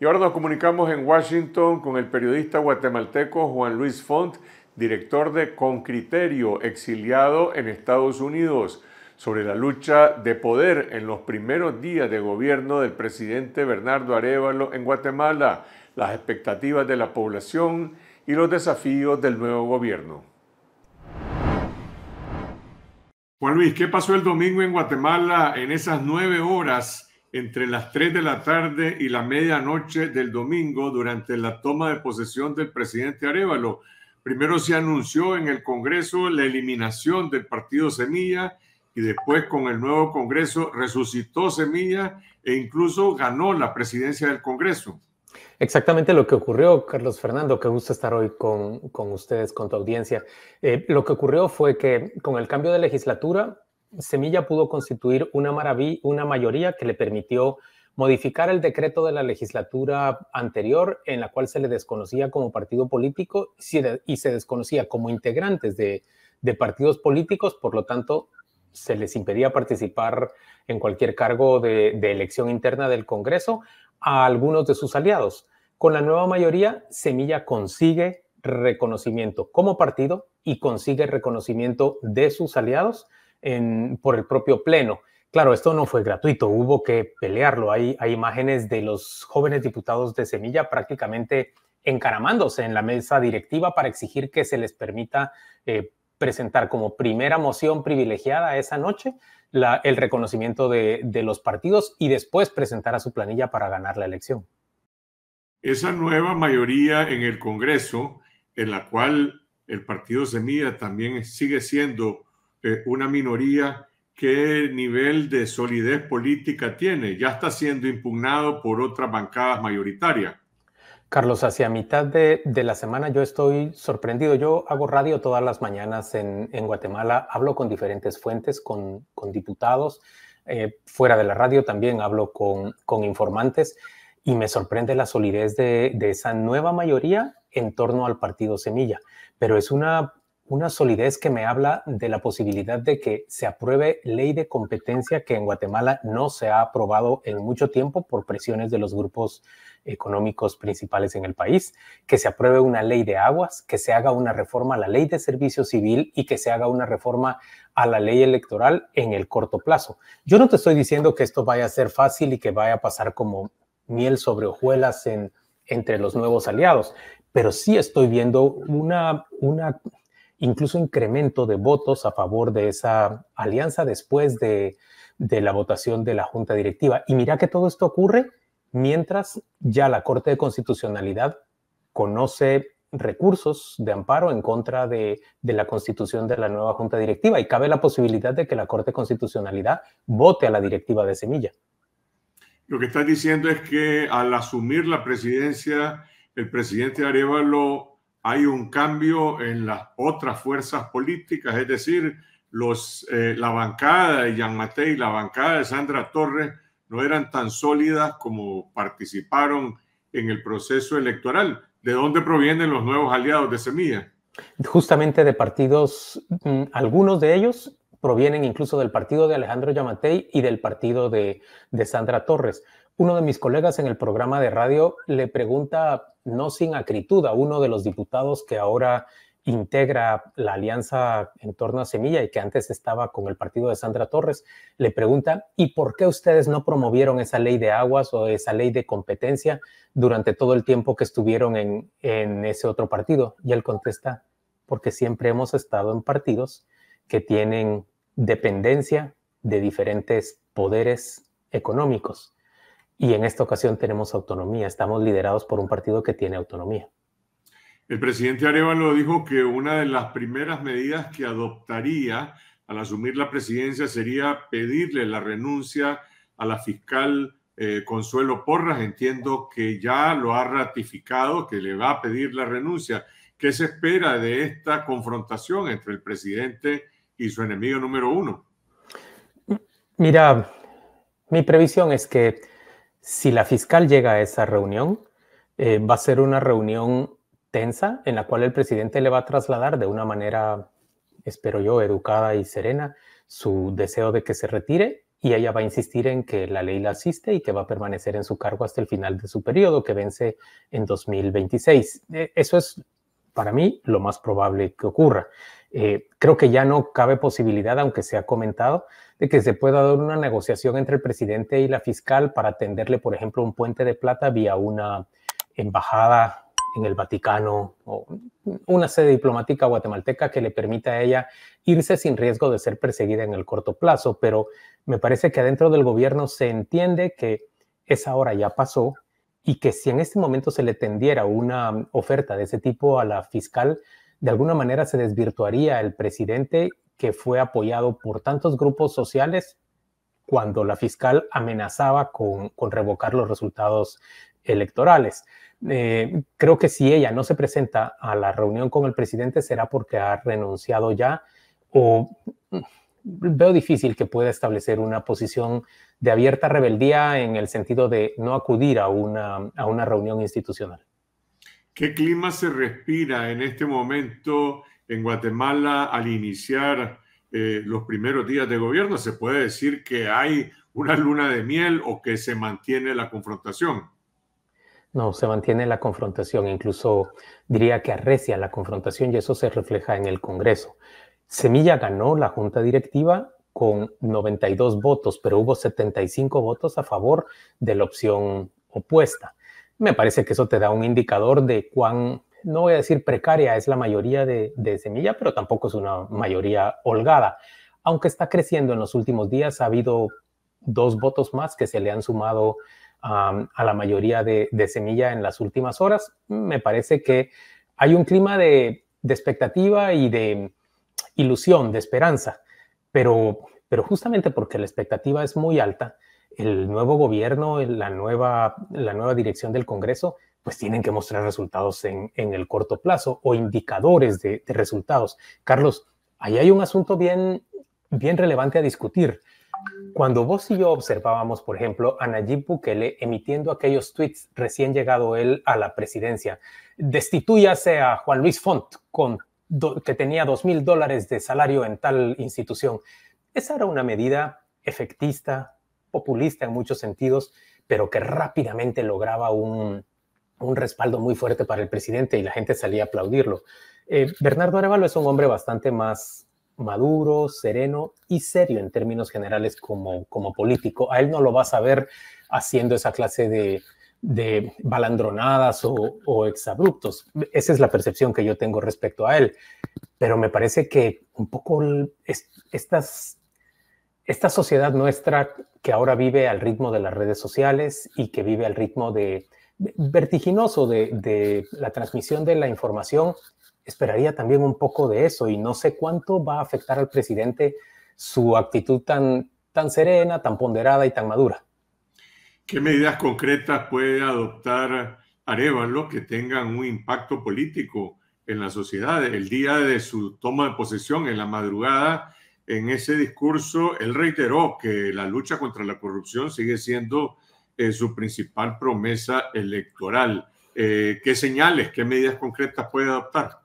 Y ahora nos comunicamos en Washington con el periodista guatemalteco Juan Luis Font, director de Con Criterio, exiliado en Estados Unidos, sobre la lucha de poder en los primeros días de gobierno del presidente Bernardo Arevalo en Guatemala, las expectativas de la población y los desafíos del nuevo gobierno. Juan Luis, ¿qué pasó el domingo en Guatemala en esas nueve horas entre las 3 de la tarde y la medianoche del domingo durante la toma de posesión del presidente Arevalo. Primero se anunció en el Congreso la eliminación del partido Semilla y después con el nuevo Congreso resucitó Semilla e incluso ganó la presidencia del Congreso. Exactamente lo que ocurrió, Carlos Fernando, que gusto estar hoy con, ustedes, con tu audiencia. Eh, lo que ocurrió fue que con el cambio de legislatura Semilla pudo constituir una, mayoría que le permitió modificar el decreto de la legislatura anterior en la cual se le desconocía como partido político y se desconocía como integrantes de, partidos políticos, por lo tanto se les impedía participar en cualquier cargo de, de, elección interna del Congreso a algunos de sus aliados. Con la nueva mayoría, Semilla consigue reconocimiento como partido y consigue reconocimiento de sus aliados por el propio Pleno. Claro, esto no fue gratuito, hubo que pelearlo. Hay, hay imágenes de los jóvenes diputados de Semilla prácticamente encaramándose en la mesa directiva para exigir que se les permita eh, presentar como primera moción privilegiada esa noche la, el reconocimiento de, de, los partidos y después presentar a su planilla para ganar la elección. Esa nueva mayoría en el Congreso, en la cual el Partido Semilla también sigue siendo eh, una minoría qué nivel de solidez política tiene. Ya está siendo impugnado por otras bancadas mayoritarias. Carlos, hacia mitad de, la semana yo estoy sorprendido. Yo hago radio todas las mañanas en, Guatemala, hablo con diferentes fuentes, con, diputados, eh, fuera de la radio también hablo con, informantes y me sorprende la solidez de, de esa nueva mayoría en torno al partido Semilla. Pero es una una solidez que me habla de la posibilidad de que se apruebe ley de competencia que en Guatemala no se ha aprobado en mucho tiempo por presiones de los grupos económicos principales en el país, que se apruebe una ley de aguas, que se haga una reforma a la ley de servicio civil y que se haga una reforma a la ley electoral en el corto plazo. Yo no te estoy diciendo que esto vaya a ser fácil y que vaya a pasar como miel sobre hojuelas entre los nuevos aliados, pero sí estoy viendo una, una incluso incremento de votos a favor de esa alianza después de, la votación de la Junta Directiva. Y mira que todo esto ocurre mientras ya la Corte de Constitucionalidad conoce recursos de amparo en contra de, de, la constitución de la nueva Junta Directiva y cabe la posibilidad de que la Corte de Constitucionalidad vote a la directiva de Semilla. Lo que estás diciendo es que al asumir la presidencia, el presidente Arevalo hay un cambio en las otras fuerzas políticas, es decir, los, eh, la bancada de Jean y la bancada de Sandra Torres no eran tan sólidas como participaron en el proceso electoral. ¿De dónde provienen los nuevos aliados de Semilla? Justamente de partidos, mm, algunos de ellos provienen incluso del partido de Alejandro Yamatei y del partido de Sandra Torres uno de mis colegas en el programa de radio le pregunta, no sin acritud, a uno de los diputados que ahora integra la alianza en torno a Semilla y que antes estaba con el partido de Sandra Torres, le pregunta, ¿y por qué ustedes no promovieron esa ley de aguas o esa ley de competencia durante todo el tiempo que estuvieron en, ese otro partido? Y él contesta, porque siempre hemos estado en partidos que tienen dependencia de diferentes poderes económicos. Y en esta ocasión tenemos autonomía, estamos liderados por un partido que tiene autonomía. El presidente Arevalo dijo que una de las primeras medidas que adoptaría al asumir la presidencia sería pedirle la renuncia a la fiscal eh, Consuelo Porras. Entiendo que ya lo ha ratificado, que le va a pedir la renuncia. ¿Qué se espera de esta confrontación entre el presidente y su enemigo número uno? Mira, mi previsión es que si la fiscal llega a esa reunión, eh, va a ser una reunión tensa en la cual el presidente le va a trasladar de una manera, espero yo, educada y serena su deseo de que se retire y ella va a insistir en que la ley la asiste y que va a permanecer en su cargo hasta el final de su periodo, que vence en 2026. Eh, eso es, para mí, lo más probable que ocurra. Eh, creo que ya no cabe posibilidad, aunque se ha comentado, de que se pueda dar una negociación entre el presidente y la fiscal para tenderle, por ejemplo, un puente de plata vía una embajada en el Vaticano o una sede diplomática guatemalteca que le permita a ella irse sin riesgo de ser perseguida en el corto plazo. Pero me parece que adentro del gobierno se entiende que esa hora ya pasó y que si en este momento se le tendiera una oferta de ese tipo a la fiscal, de alguna manera se desvirtuaría el presidente que fue apoyado por tantos grupos sociales cuando la fiscal amenazaba con, revocar los resultados electorales. Eh, creo que si ella no se presenta a la reunión con el presidente será porque ha renunciado ya o mm, veo difícil que pueda establecer una posición de abierta rebeldía en el sentido de no acudir a una reunión institucional. ¿Qué clima se respira en este momento en Guatemala al iniciar eh, los primeros días de gobierno? ¿Se puede decir que hay una luna de miel o que se mantiene la confrontación? No, se mantiene la confrontación, incluso diría que arrecia la confrontación y eso se refleja en el Congreso. Semilla ganó la junta directiva con 92 votos, pero hubo 75 votos a favor de la opción opuesta me parece que eso te da un indicador de cuán, no voy a decir precaria, es la mayoría de, semilla, pero tampoco es una mayoría holgada. Aunque está creciendo en los últimos días, ha habido dos votos más que se le han sumado a la mayoría de, semilla en las últimas horas. Me parece que hay un clima de, de expectativa y de ilusión, de esperanza, pero, pero justamente porque la expectativa es muy alta, el nuevo gobierno, la nueva, la nueva dirección del Congreso, pues tienen que mostrar resultados en, el corto plazo o indicadores de, resultados. Carlos, ahí hay un asunto bien, bien relevante a discutir. Cuando vos y yo observábamos, por ejemplo, a Nayib Bukele emitiendo aquellos tweets recién llegado él a la presidencia, destituyase a Juan Luis Font con que tenía dos mil dólares de salario en tal institución. Esa era una medida efectista, populista en muchos sentidos, pero que rápidamente lograba un, un respaldo muy fuerte para el presidente y la gente salía a aplaudirlo. Eh, Bernardo Arevalo es un hombre bastante más maduro, sereno y serio en términos generales como, como político. A él no lo vas a ver haciendo esa clase de, de balandronadas o, o, exabruptos. Esa es la percepción que yo tengo respecto a él. Pero me parece que un poco estas esta sociedad nuestra que ahora vive al ritmo de las redes sociales y que vive al ritmo de, vertiginoso de, la transmisión de la información, esperaría también un poco de eso y no sé cuánto va a afectar al presidente su actitud tan, tan serena, tan ponderada y tan madura. ¿Qué medidas concretas puede adoptar Arevalo que tengan un impacto político en la sociedad? El día de su toma de posesión, en la madrugada, en ese discurso, él reiteró que la lucha contra la corrupción sigue siendo eh, su principal promesa electoral. Eh, ¿Qué señales, qué medidas concretas puede adoptar?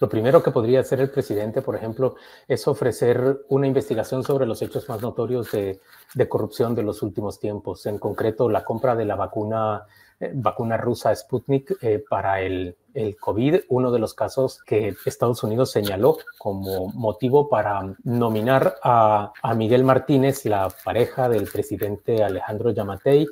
Lo primero que podría hacer el presidente, por ejemplo, es ofrecer una investigación sobre los hechos más notorios de, de corrupción de los últimos tiempos, en concreto la compra de la vacuna eh, vacuna rusa Sputnik eh, para el, el COVID, uno de los casos que Estados Unidos señaló como motivo para nominar a, a Miguel Martínez, la pareja del presidente Alejandro Yamatei,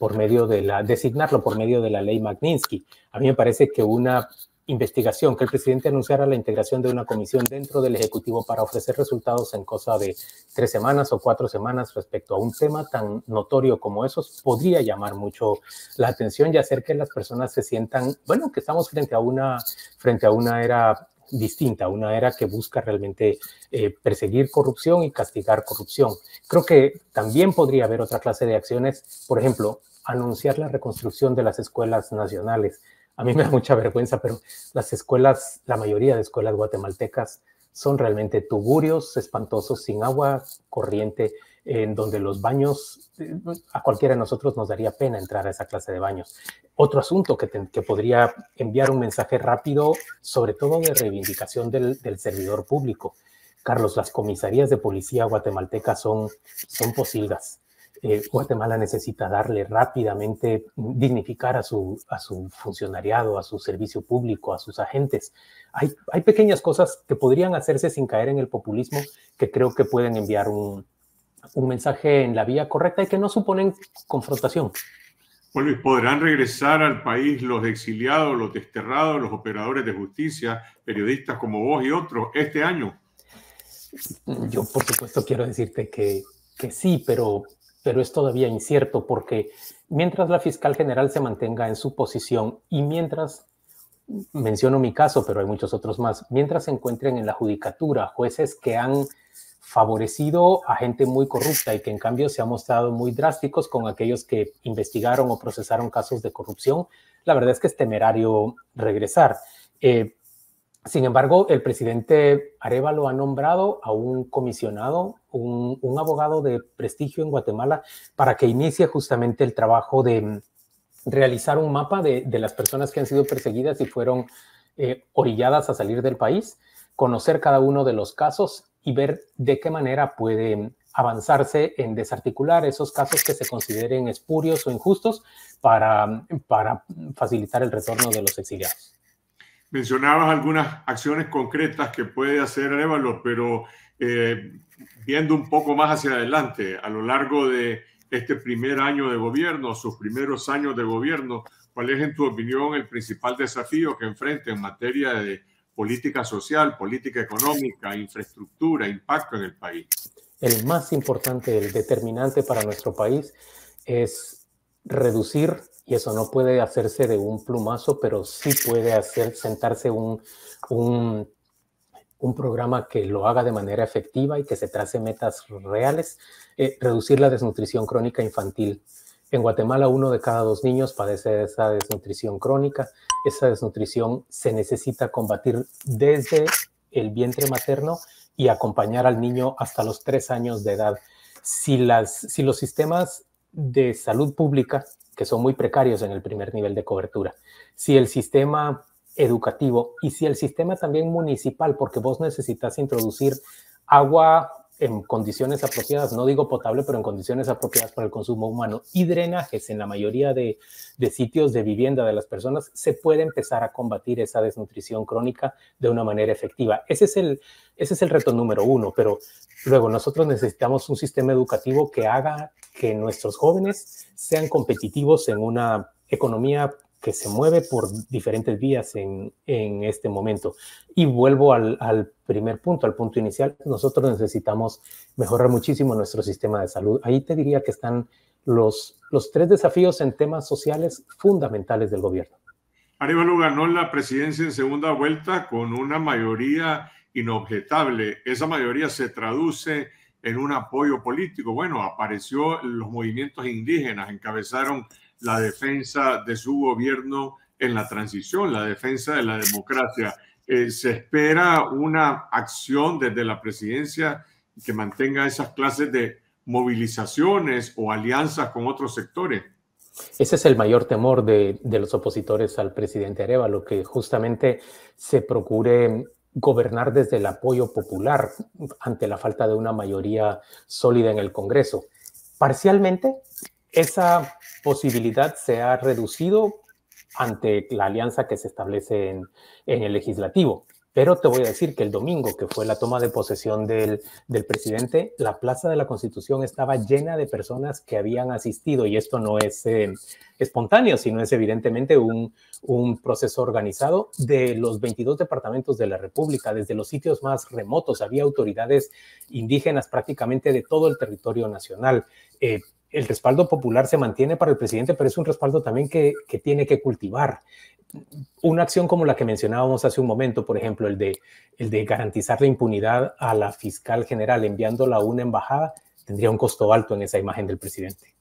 por medio de la, designarlo por medio de la ley Magnitsky. A mí me parece que una investigación, que el presidente anunciara la integración de una comisión dentro del Ejecutivo para ofrecer resultados en cosa de tres semanas o cuatro semanas respecto a un tema tan notorio como esos, podría llamar mucho la atención y hacer que las personas se sientan, bueno, que estamos frente a una, frente a una era distinta, una era que busca realmente eh, perseguir corrupción y castigar corrupción. Creo que también podría haber otra clase de acciones, por ejemplo, anunciar la reconstrucción de las escuelas nacionales, a mí me da mucha vergüenza, pero las escuelas, la mayoría de escuelas guatemaltecas son realmente tuburios espantosos sin agua corriente, en donde los baños, eh, a cualquiera de nosotros nos daría pena entrar a esa clase de baños. Otro asunto que, podría enviar un mensaje rápido, sobre todo de reivindicación del, servidor público. Carlos, las comisarías de policía guatemaltecas son, son posilgas. Eh, Guatemala necesita darle rápidamente, dignificar a su, a su funcionariado, a su servicio público, a sus agentes. Hay, hay pequeñas cosas que podrían hacerse sin caer en el populismo que creo que pueden enviar un, un mensaje en la vía correcta y que no suponen confrontación. Bueno, y podrán regresar al país los exiliados, los desterrados, los operadores de justicia, periodistas como vos y otros, este año. Yo, por supuesto, quiero decirte que, que sí, pero pero es todavía incierto porque mientras la fiscal general se mantenga en su posición y mientras, menciono mi caso, pero hay muchos otros más, mientras se encuentren en la judicatura jueces que han favorecido a gente muy corrupta y que en cambio se han mostrado muy drásticos con aquellos que investigaron o procesaron casos de corrupción, la verdad es que es temerario regresar. Eh, sin embargo, el presidente Arevalo ha nombrado a un comisionado un, abogado de prestigio en Guatemala para que inicie justamente el trabajo de mm, realizar un mapa de, las personas que han sido perseguidas y fueron eh, orilladas a salir del país, conocer cada uno de los casos y ver de qué manera puede mm, avanzarse en desarticular esos casos que se consideren espurios o injustos para, mm, para facilitar el retorno de los exiliados. Mencionabas algunas acciones concretas que puede hacer Évalo, pero eh, viendo un poco más hacia adelante, a lo largo de este primer año de gobierno, sus primeros años de gobierno, ¿cuál es en tu opinión el principal desafío que enfrenta en materia de política social, política económica, infraestructura, impacto en el país? El más importante, el determinante para nuestro país es reducir, y eso no puede hacerse de un plumazo, pero sí puede hacer sentarse un un programa que lo haga de manera efectiva y que se trace metas reales, eh, reducir la desnutrición crónica infantil. En Guatemala uno de cada dos niños padece esa desnutrición crónica. Esa desnutrición se necesita combatir desde el vientre materno y acompañar al niño hasta los tres años de edad. Si, las, si los sistemas de salud pública, que son muy precarios en el primer nivel de cobertura, si el sistema educativo y si el sistema también municipal, porque vos necesitas introducir agua en condiciones apropiadas, no digo potable, pero en condiciones apropiadas para el consumo humano y drenajes en la mayoría de, sitios de vivienda de las personas, se puede empezar a combatir esa desnutrición crónica de una manera efectiva. Ese es el, ese es el reto número uno, pero luego nosotros necesitamos un sistema educativo que haga que nuestros jóvenes sean competitivos en una economía que se mueve por diferentes vías en, este momento. Y vuelvo al, primer punto, al punto inicial. Nosotros necesitamos mejorar muchísimo nuestro sistema de salud. Ahí te diría que están los, los tres desafíos en temas sociales fundamentales del gobierno. Arevalo ganó la presidencia en segunda vuelta con una mayoría inobjetable. Esa mayoría se traduce en un apoyo político. Bueno, apareció los movimientos indígenas, encabezaron la defensa de su gobierno en la transición, la defensa de la democracia. Eh, se espera una acción desde la presidencia que mantenga esas clases de movilizaciones o alianzas con otros sectores. Ese es el mayor temor de, los opositores al presidente lo que justamente se procure gobernar desde el apoyo popular ante la falta de una mayoría sólida en el Congreso. Parcialmente esa posibilidad se ha reducido ante la alianza que se establece en, el legislativo. Pero te voy a decir que el domingo, que fue la toma de posesión del, presidente, la Plaza de la Constitución estaba llena de personas que habían asistido y esto no es eh, espontáneo, sino es evidentemente un, un proceso organizado de los 22 departamentos de la República, desde los sitios más remotos. Había autoridades indígenas prácticamente de todo el territorio nacional. Eh, el respaldo popular se mantiene para el presidente, pero es un respaldo también que, tiene que cultivar. Una acción como la que mencionábamos hace un momento, por ejemplo, el de, garantizar la impunidad a la fiscal general enviándola a una embajada, tendría un costo alto en esa imagen del presidente.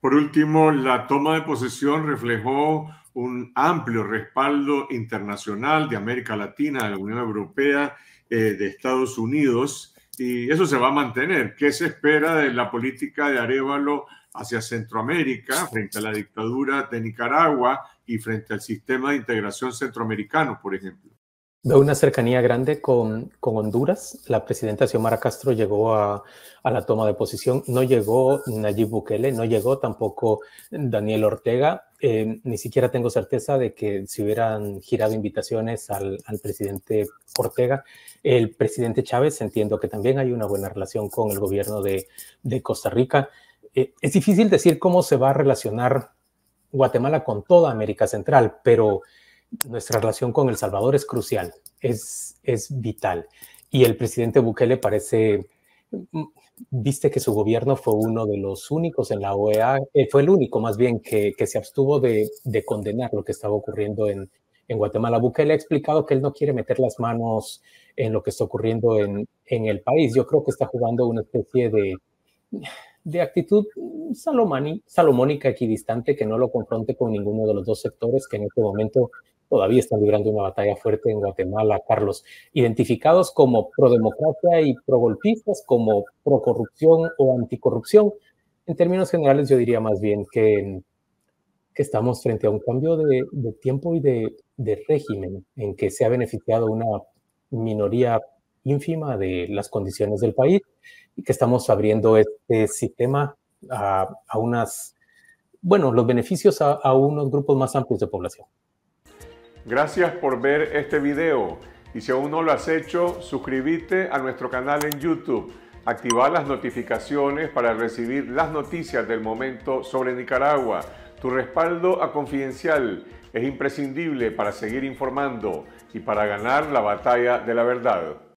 Por último, la toma de posesión reflejó un amplio respaldo internacional de América Latina, de la Unión Europea, eh, de Estados Unidos y eso se va a mantener. ¿Qué se espera de la política de Arevalo hacia Centroamérica frente a la dictadura de Nicaragua y frente al sistema de integración centroamericano, por ejemplo? Veo una cercanía grande con, con, Honduras. La presidenta Xiomara Castro llegó a, a, la toma de posición. No llegó Nayib Bukele, no llegó tampoco Daniel Ortega. Eh, ni siquiera tengo certeza de que si hubieran girado invitaciones al, presidente Ortega, el presidente Chávez, entiendo que también hay una buena relación con el gobierno de, Costa Rica. Eh, es difícil decir cómo se va a relacionar Guatemala con toda América Central, pero nuestra relación con El Salvador es crucial, es, es vital. Y el presidente Bukele parece viste que su gobierno fue uno de los únicos en la OEA, eh, fue el único más bien que, se abstuvo de, condenar lo que estaba ocurriendo en, en Guatemala. Bukele ha explicado que él no quiere meter las manos en lo que está ocurriendo en, el país. Yo creo que está jugando una especie de, de actitud salomónica equidistante que no lo confronte con ninguno de los dos sectores que en este momento todavía están librando una batalla fuerte en Guatemala, Carlos, identificados como prodemocracia y pro-golpistas, como procorrupción o anticorrupción. En términos generales, yo diría más bien que, estamos frente a un cambio de, tiempo y de, régimen en que se ha beneficiado una minoría ínfima de las condiciones del país y que estamos abriendo este sistema a, a unas, bueno, los beneficios a unos grupos más amplios de población. Gracias por ver este video y si aún no lo has hecho, suscríbete a nuestro canal en YouTube. Activa las notificaciones para recibir las noticias del momento sobre Nicaragua. Tu respaldo a Confidencial es imprescindible para seguir informando y para ganar la batalla de la verdad.